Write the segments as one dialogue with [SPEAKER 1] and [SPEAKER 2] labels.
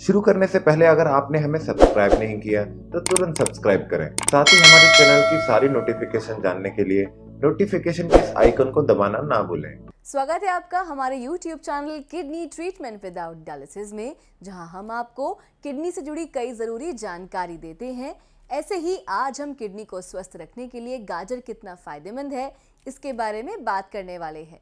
[SPEAKER 1] शुरू करने से पहले अगर आपने हमें सब्सक्राइब नहीं किया तो तुरंत सब्सक्राइब करें साथ ही हमारे चैनल की सारी नोटिफिकेशन जानने के लिए नोटिफिकेशन के इस आइकन को दबाना ना भूलें
[SPEAKER 2] स्वागत है आपका हमारे YouTube channel kidney treatment without dialysis में जहां हम आपको किडनी से जुड़ी कई ज़रूरी जानकारी देते हैं ऐसे ही आज हम किडनी को स्वस्थ रखने के लिए गाजर कितना फ़ायदेमंद है इसके बारे में बात करने वाले हैं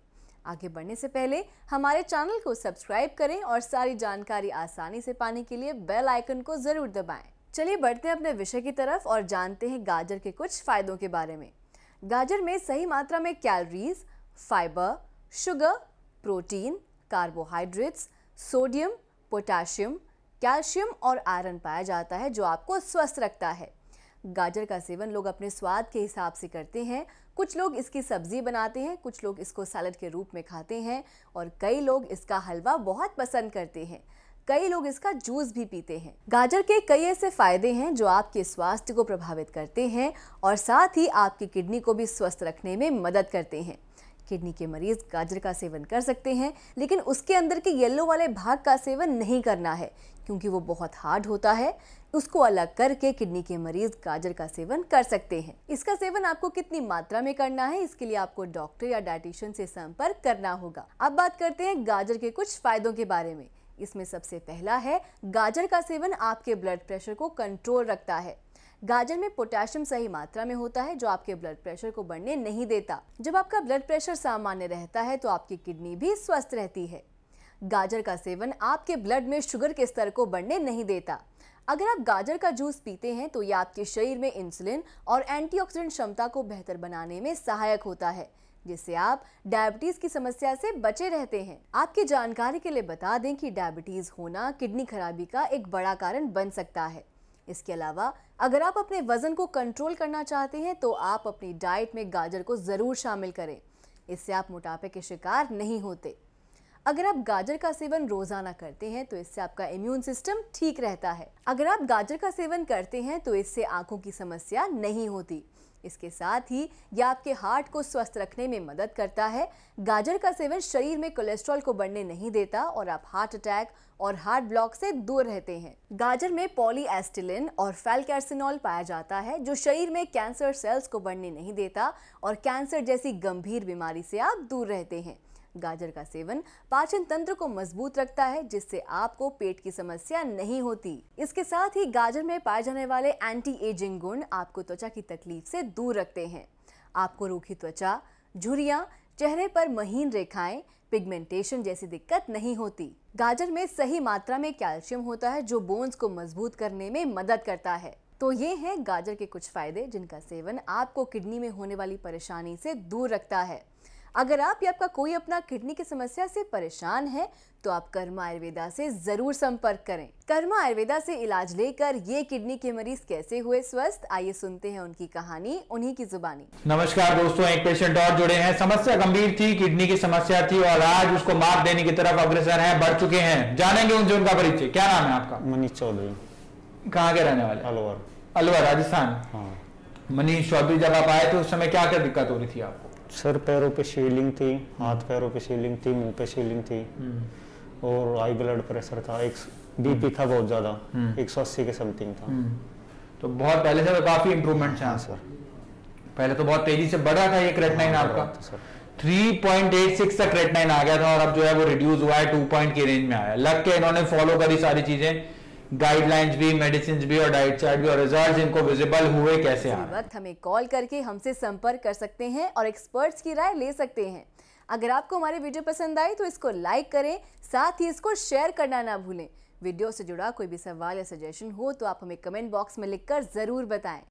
[SPEAKER 2] आगे बढ़ने से पहले हमारे चैनल को सब्सक्राइब करें और सारी जानकारी आसानी से पाने के लिए बेल आइकन को ज़रूर दबाएं। चलिए बढ़ते हैं अपने विषय की तरफ और जानते हैं गाजर के कुछ फ़ायदों के बारे में गाजर में सही मात्रा में calories fibre sugar protein carbohydrates sodium potassium calcium और आयरन पाया जाता है जो आपको स्वस्थ रखता है गाजर का सेवन लोग अपने स्वाद के हिसाब से करते हैं कुछ लोग इसकी सब्जी बनाते हैं कुछ लोग इसको सैलड के रूप में खाते हैं और कई लोग इसका हलवा बहुत पसंद करते हैं कई लोग इसका जूस भी पीते हैं गाजर के कई ऐसे फायदे हैं जो आपके स्वास्थ्य को प्रभावित करते हैं और साथ ही आपकी किडनी को भी स्वस्थ रखने में मदद करते हैं किडनी के मरीज गाजर का सेवन कर सकते हैं लेकिन उसके अंदर के येलो वाले भाग का सेवन नहीं करना है क्योंकि वो बहुत हार्ड होता है उसको अलग करके किडनी के मरीज गाजर का सेवन कर सकते हैं इसका सेवन आपको कितनी मात्रा में करना है इसके लिए आपको डॉक्टर या डायटिशियन से संपर्क करना होगा अब बात करते हैं गाजर के कुछ फायदों के बारे में इसमें सबसे पहला है गाजर का सेवन आपके ब्लड प्रेशर को कंट्रोल रखता है गाजर में पोटेशियम सही मात्रा में होता है जो आपके ब्लड प्रेशर को बढ़ने नहीं देता जब आपका ब्लड प्रेशर सामान्य रहता है तो आपकी किडनी भी स्वस्थ रहती है गाजर का सेवन आपके ब्लड में शुगर के स्तर को बढ़ने नहीं देता अगर आप गाजर का जूस पीते हैं तो यह आपके शरीर में इंसुलिन और एंटीऑक्सीडेंट क्षमता को बेहतर बनाने में सहायक होता है जिससे आप डायबिटीज की समस्या से बचे रहते हैं आपकी जानकारी के लिए बता दें कि डायबिटीज होना किडनी खराबी का एक बड़ा कारण बन सकता है इसके अलावा अगर आप अपने वजन को कंट्रोल करना चाहते हैं तो आप अपनी डाइट में गाजर को ज़रूर शामिल करें इससे आप मोटापे के शिकार नहीं होते अगर आप गाजर का सेवन रोजाना करते हैं तो इससे आपका इम्यून सिस्टम ठीक रहता है अगर आप गाजर का सेवन करते हैं तो इससे आंखों की समस्या नहीं होती इसके साथ ही यह आपके हार्ट को स्वस्थ रखने में मदद करता है गाजर का सेवन शरीर में कोलेस्ट्रॉल को बढ़ने नहीं देता और आप हार्ट अटैक और हार्ट ब्लॉक से दूर रहते हैं गाजर में पॉलीएस्टिलिन और फैलकैर्सिनॉल पाया जाता है जो शरीर में कैंसर सेल्स को बढ़ने नहीं देता और कैंसर जैसी गंभीर बीमारी से आप दूर रहते हैं गाजर का सेवन पाचन तंत्र को मजबूत रखता है जिससे आपको पेट की समस्या नहीं होती इसके साथ ही गाजर में पाए जाने वाले एंटी एजिंग गुण आपको त्वचा की तकलीफ से दूर रखते हैं आपको रूखी त्वचा झुरिया चेहरे पर महीन रेखाएं पिगमेंटेशन जैसी दिक्कत नहीं होती गाजर में सही मात्रा में कैल्शियम होता है जो बोन्स को मजबूत करने में मदद करता है तो ये हैं गाजर के कुछ फायदे जिनका सेवन आपको किडनी में होने वाली परेशानी से दूर रखता है अगर आप या आपका कोई अपना किडनी की समस्या से परेशान है तो आप कर्मा आयुर्वेदा से जरूर संपर्क करें कर्मा आयुर्वेदा से इलाज लेकर ये किडनी के मरीज कैसे हुए स्वस्थ आइए सुनते हैं उनकी कहानी उन्हीं की जुबानी
[SPEAKER 1] नमस्कार दोस्तों एक पेशेंट और जुड़े हैं समस्या गंभीर थी किडनी की समस्या थी और आज उसको मात देने की तरफ अग्रसर है बढ़ चुके हैं जानेंगे उनसे उनका परिचय क्या नाम है आपका मनीष चौधरी कहाँ के रहने वाले अलवर अलवर राजस्थान हाँ। मनीष चौधरी जब आप आए थे तो उस समय क्या क्या दिक्कत हो रही थी आपको सर पैरों पे शीलिंग थी हम्म। हाथ पैरों पे शीलिंग थी मुंह पे शीलिंग थी हम्म। और हाई ब्लड प्रेशर था एक बीपी हम्म। था बहुत ज़्यादा एक सौ अस्सी के समथिंग था तो बहुत पहले से काफ़ी इम्प्रूवमेंट हैं हाँ, सर पहले तो बहुत तेजी से बढ़ा था ये क्रेटनाइन हाँ, आपका थ्री पॉइंट एट सिक्स तक क्रेटनाइन आ गया था और अब जो है वो रिड्यूस हुआ है टू पॉइंट की रेंज में आया लग के इन्होंने फॉलो करी सारी चीज़ें गाइडलाइंस भी मेडिसिन भी और डाइट चार्ट भी और रिजल्ट इनको विजिबल हुए कैसे हैं
[SPEAKER 2] वक्त हमें कॉल करके हमसे संपर्क कर सकते हैं और एक्सपर्ट्स की राय ले सकते हैं अगर आपको हमारी वीडियो पसंद आई तो इसको लाइक करें साथ ही इसको शेयर करना ना भूलें वीडियो से जुड़ा कोई भी सवाल या सजेशन हो तो आप हमें कमेंट बॉक्स में लिखकर ज़रूर बताएं